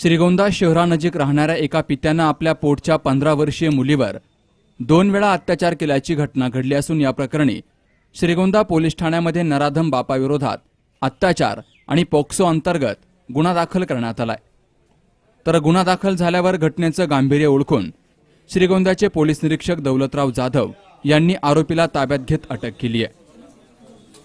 श्रीगोंदा शहरानजीक राहणाऱ्या एका पित्यानं आपल्या पोटच्या पंधरा वर्षीय मुलीवर दोन वेळा अत्याचार केल्याची घटना घडली असून या प्रकरणी श्रीगोंदा पोलीस ठाण्यामध्ये नराधम बापाविरोधात अत्याचार आणि पोक्सो अंतर्गत गुन्हा दाखल करण्यात आलाय तर गुन्हा दाखल झाल्यावर घटनेचं गांभीर्य ओळखून श्रीगोंदाचे पोलीस निरीक्षक दौलतराव जाधव यांनी आरोपीला ताब्यात घेत अटक केली आहे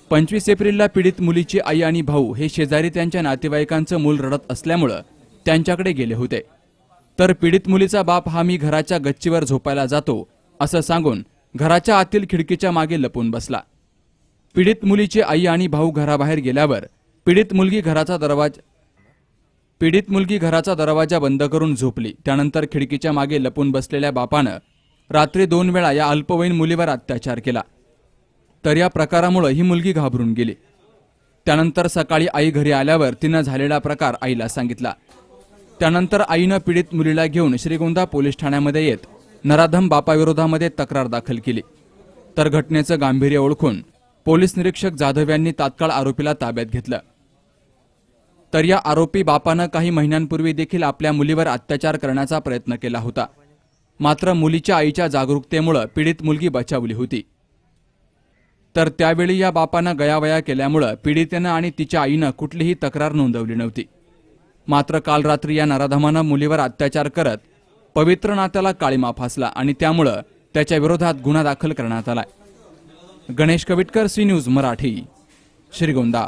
पंचवीस एप्रिलला पीडित मुलीची आई आणि भाऊ हे शेजारी त्यांच्या नातेवाईकांचं मूल रडत असल्यामुळं त्यांच्याकडे गेले होते तर पीडित मुलीचा बाप हा मी घराच्या गच्चीवर झोपायला जातो असं सांगून घराच्या आतील खिडकीच्या मागे लपून बसला पीडित मुलीची आई आणि भाऊ घराबाहेर गेल्यावर पीडित मुलगी घराचा दरवाजा पीडित मुलगी घराचा दरवाजा बंद करून झोपली त्यानंतर खिडकीच्या मागे लपून बसलेल्या बापानं रात्री दोन वेळा या अल्पवयीन मुलीवर अत्याचार केला तर या प्रकारामुळे ही मुलगी घाबरून गेली त्यानंतर सकाळी आई घरी आल्यावर तिनं झालेला प्रकार आईला सांगितला त्यानंतर आईनं पीडित मुलीला घेऊन श्रीगोंदा पोलीस ठाण्यामध्ये येत नराधम बापाविरोधामध्ये तक्रार दाखल केली तर घटनेचं गांभीर्य ओळखून पोलीस निरीक्षक जाधव यांनी तात्काळ आरोपीला ताब्यात घेतलं तर या आरोपी बापानं काही महिन्यांपूर्वी देखील आपल्या मुलीवर अत्याचार करण्याचा प्रयत्न केला होता मात्र मुलीच्या आईच्या जागरूकतेमुळे पीडित मुलगी बचावली होती तर त्यावेळी या बापानं गयावया केल्यामुळे पीडितेनं आणि तिच्या आईनं कुठलीही तक्रार नोंदवली नव्हती मात्र काल रात्री या नराधमानं मुलीवर अत्याचार करत पवित्र नात्याला काळीमा फासला आणि त्यामुळं त्याच्या विरोधात गुन्हा दाखल करण्यात आलाय गणेश कविटकर सी न्यूज मराठी श्रीगोंदा